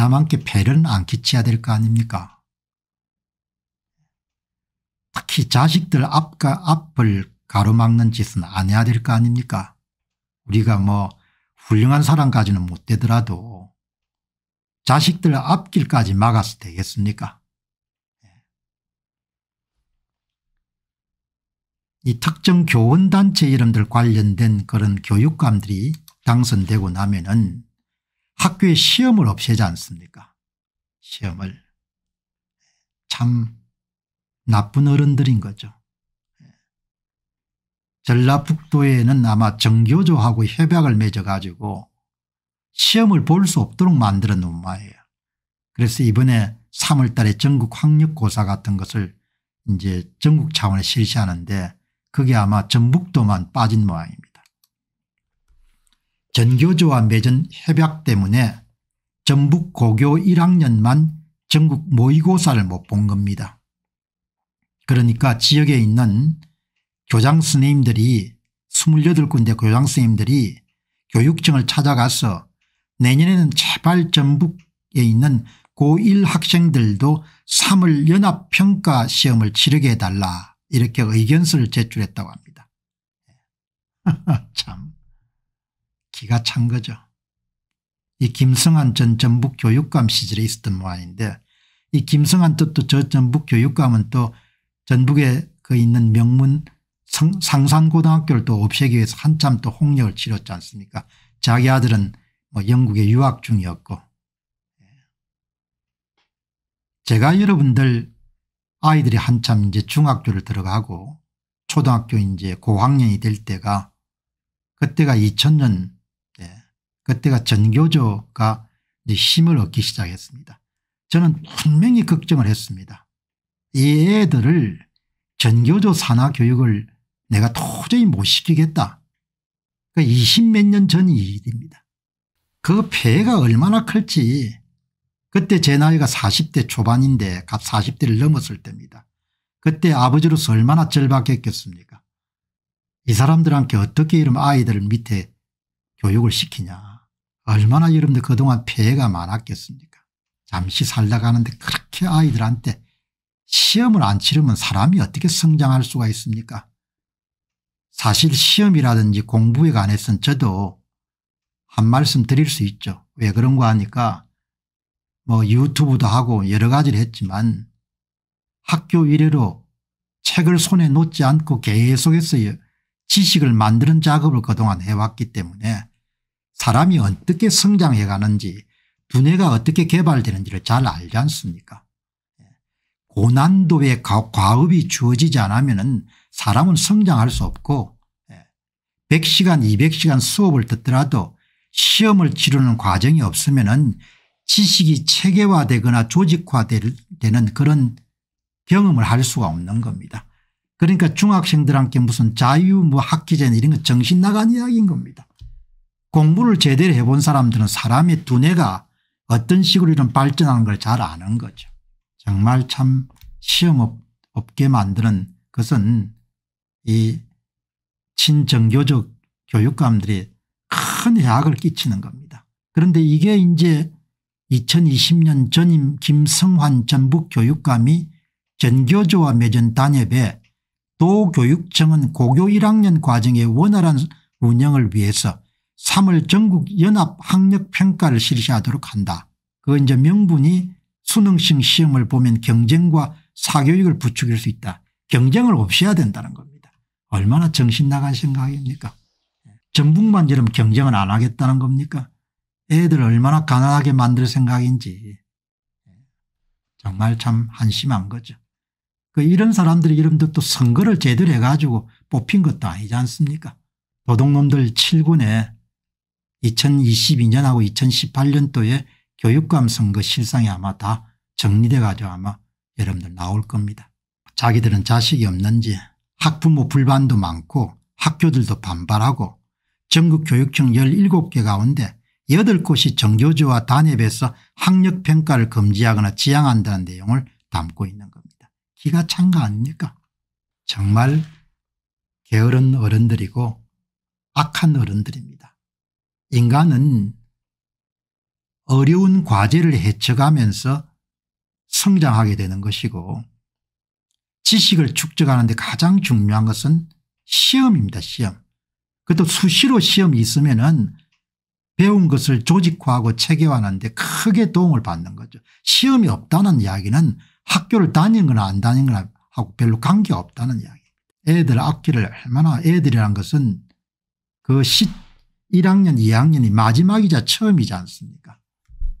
남한테 폐를 안 끼쳐야 될 거 아닙니까 특히 자식들 앞가, 앞을 가로막는 짓은 안 해야 될 거 아닙니까 우리가 뭐 훌륭한 사람까지는 못 되더라도 자식들 앞길까지 막아서 되겠습니까 이 특정 교원단체 이름들 관련된 그런 교육감들이 당선되고 나면은 학교에 시험을 없애지 않습니까 시험을 참 나쁜 어른들인 거죠. 전라북도에는 아마 정교조하고 협약을 맺어가지고 시험을 볼 수 없도록 만들어 놓은 모양이에요. 그래서 이번에 3월 달에 전국 학력고사 같은 것을 이제 전국 차원에 실시하는데 그게 아마 전북도만 빠진 모양입니다. 전교조와 맺은 협약 때문에 전북 고교 1학년만 전국 모의고사를 못 본 겁니다. 그러니까 지역에 있는 교장 선생님들이 28군데 교장 선생님들이 교육청을 찾아가서 내년에는 제발 전북에 있는 고1 학생들도 3월 연합평가 시험을 치르게 해달라 이렇게 의견서를 제출했다고 합니다. 참 기가 찬 거죠. 이 김성한 전 전북교육감 시절에 있었던 모양인데 이 김성한 뜻저 전북교육감은 또 전북에 그 있는 명문 상산고등학교를 또 없애기 위해서 한참 또 홍역을 치렀지 않습니까 자기 아들은 뭐 영국에 유학 중이었고 제가 여러분들 아이들이 한참 이제 중학교를 들어가고 초등학교 이제 고학년이 될 때가 그때가 2000년 그때가 전교조가 이제 힘을 얻기 시작했습니다. 저는 분명히 걱정을 했습니다. 이 애들을 전교조 산하 교육을 내가 도저히 못 시키겠다. 그 그러니까 20 몇 년 전 일입니다. 그 폐해가 얼마나 클지 그때 제 나이가 40대 초반인데 갓 40대를 넘었을 때입니다. 그때 아버지로서 얼마나 절박했겠습니까 이 사람들한테 어떻게 이런 아이들을 밑에 교육을 시키냐 얼마나 여러분들 그동안 폐해가 많았겠습니까 잠시 살다 가는데 그렇게 아이들한테 시험을 안 치르면 사람이 어떻게 성장할 수가 있습니까 사실 시험이라든지 공부에 관해서는 저도 한 말씀 드릴 수 있죠. 왜 그런가 하니까 뭐 유튜브도 하고 여러 가지를 했지만 학교 이래로 책을 손에 놓지 않고 계속해서 지식을 만드는 작업을 그동안 해왔기 때문에 사람이 어떻게 성장해 가는지 두뇌가 어떻게 개발되는지를 잘 알지 않습니까 예. 고난도의 과업이 주어지지 않으면 사람은 성장할 수 없고 100시간 예. 200시간 수업을 듣더라도 시험을 치르는 과정이 없으면 지식이 체계화되거나 조직화되는 그런 경험을 할 수가 없는 겁니다. 그러니까 중학생들한테 무슨 자유 뭐학기제 이런 거 정신 나간 이야기인 겁니다. 공부를 제대로 해본 사람들은 사람의 두뇌가 어떤 식으로 이런 발전하는 걸 잘 아는 거죠. 정말 참 시험 없게 만드는 것은 이 친정교적 교육감들이 큰 해악을 끼치는 겁니다. 그런데 이게 이제 2020년 전임 김성환 전북 교육감이 전교조와 맺은 단협에 도교육청은 고교 1학년 과정의 원활한 운영을 위해서 3월 전국 연합 학력 평가를 실시하도록 한다. 그 이제 명분이 수능식 시험을 보면 경쟁과 사교육을 부추길 수 있다. 경쟁을 없애야 된다는 겁니다. 얼마나 정신 나간 생각입니까? 전북만 이러면 경쟁을 안 하겠다는 겁니까? 애들 얼마나 가난하게 만들 생각인지 정말 참 한심한 거죠. 그 이런 사람들이 이름도 또 선거를 제대로 해가지고 뽑힌 것도 아니지 않습니까? 도둑놈들 7군에 2022년하고 2018년도에 교육감 선거 실상이 아마 다 정리돼 가지고 아마 여러분들 나올 겁니다. 자기들은 자식이 없는지 학부모 불만도 많고 학교들도 반발하고 전국교육청 17개 가운데 8곳이 정교조와 단협에서 학력평가를 금지하거나 지양한다는 내용을 담고 있는 겁니다. 기가 찬 거 아닙니까? 정말 게으른 어른들이고 악한 어른들입니다. 인간은 어려운 과제를 헤쳐가면서 성장하게 되는 것이고 지식을 축적하는데 가장 중요한 것은 시험입니다. 시험. 그것도 수시로 시험이 있으면 은 배운 것을 조직화하고 체계화하는데 크게 도움을 받는 거죠. 시험이 없다는 이야기는 학교를 다닌 거나 안 다닌 거나 하고 별로 관계없다는 이야기 애들 악기를 얼마나 애들이란 것은 그 시, 1학년 2학년이 마지막이자 처음이지 않습니까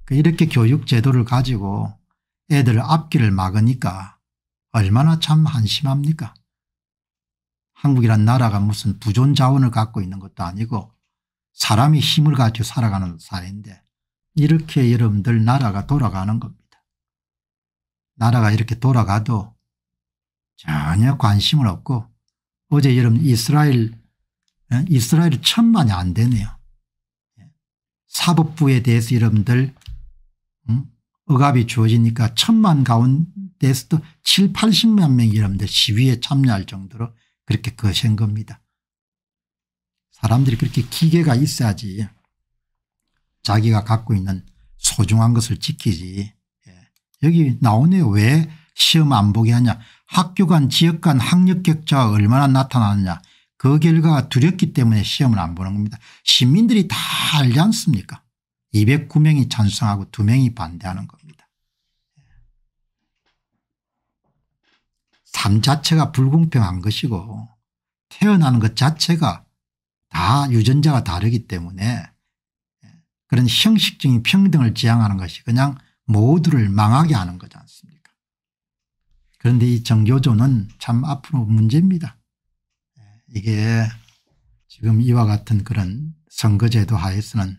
그 이렇게 교육 제도를 가지고 애들 앞길을 막으니까 얼마나 참 한심합니까 한국이란 나라가 무슨 부존 자원을 갖고 있는 것도 아니고 사람이 힘을 가지고 살아가는 사회인데 이렇게 여러분들 나라가 돌아가는 겁니다. 나라가 이렇게 돌아가도 전혀 관심은 없고 어제 여러분 이스라엘 예? 이스라엘 이 천만이 안 되네요. 예? 사법부에 대해서 여러분들 음? 억압이 주어지니까 천만 가운데서도 7, 80만 명이 여러분들 시위에 참여할 정도로 그렇게 거센 겁니다. 사람들이 그렇게 기계가 있어야지 자기가 갖고 있는 소중한 것을 지키지. 예. 여기 나오네요. 왜 시험 안 보게 하냐. 학교 간 지역 간 학력 격차가 얼마나 나타나느냐. 그 결과가 두렵기 때문에 시험을 안 보는 겁니다. 시민들이 다 알지 않습니까 209명이 찬성하고 2명이 반대하는 겁니다. 삶 자체가 불공평한 것이고 태어나는 것 자체가 다 유전자가 다르기 때문에 그런 형식적인 평등을 지향하는 것이 그냥 모두를 망하게 하는 거지 않습니까 그런데 이 정교조는 참 앞으로 문제입니다. 이게 지금 이와 같은 그런 선거제도 하에서는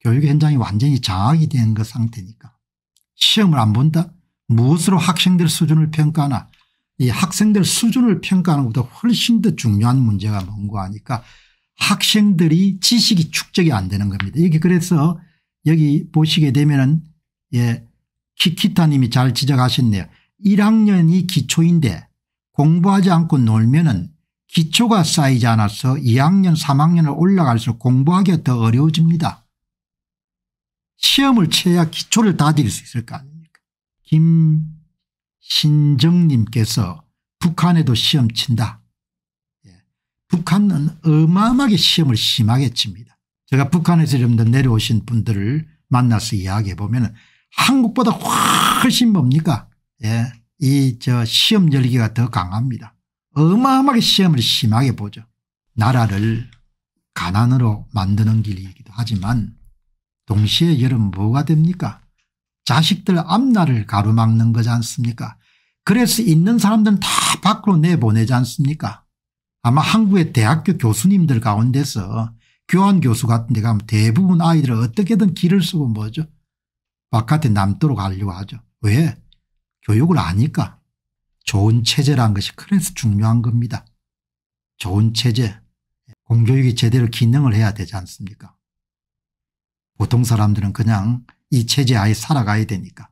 교육 현장이 완전히 장악이 된그 상태니까 시험을 안 본다 무엇으로 학생들 수준을 평가하나 이 학생들 수준을 평가하는 것보다 훨씬 더 중요한 문제가 뭔고 하니까 학생들이 지식이 축적이 안 되는 겁니다. 이게 그래서 여기 보시게 되면은 예 키키타 님이 잘 지적하셨네요. 1학년이 기초인데 공부하지 않고 놀면은 기초가 쌓이지 않아서 2학년 3학년을 올라갈수록 공부하기가 더 어려워집니다. 시험을 쳐야 기초를 다질 수 있을 거 아닙니까 김신정님께서 북한에도 시험 친다. 예. 북한은 어마어마하게 시험을 심하게 칩니다. 제가 북한에서 여러분들 내려오신 분들을 만나서 이야기해 보면 한국보다 훨씬 뭡니까 예. 이저 시험 열기가 더 강합니다. 어마어마하게 시험을 심하게 보죠. 나라를 가난으로 만드는 길이기도 하지만 동시에 여러분 뭐가 됩니까? 자식들 앞날을 가로막는 거지 않습니까? 그래서 있는 사람들은 다 밖으로 내보내지 않습니까? 아마 한국의 대학교 교수님들 가운데서 교환교수 같은 데 가면 대부분 아이들은 어떻게든 길을 쓰고 뭐죠? 바깥에 남도록 하려고 하죠. 왜? 교육을 아니까. 좋은 체제라는 것이 그래서 중요한 겁니다. 좋은 체제, 공교육이 제대로 기능을 해야 되지 않습니까? 보통 사람들은 그냥 이 체제 아예 살아가야 되니까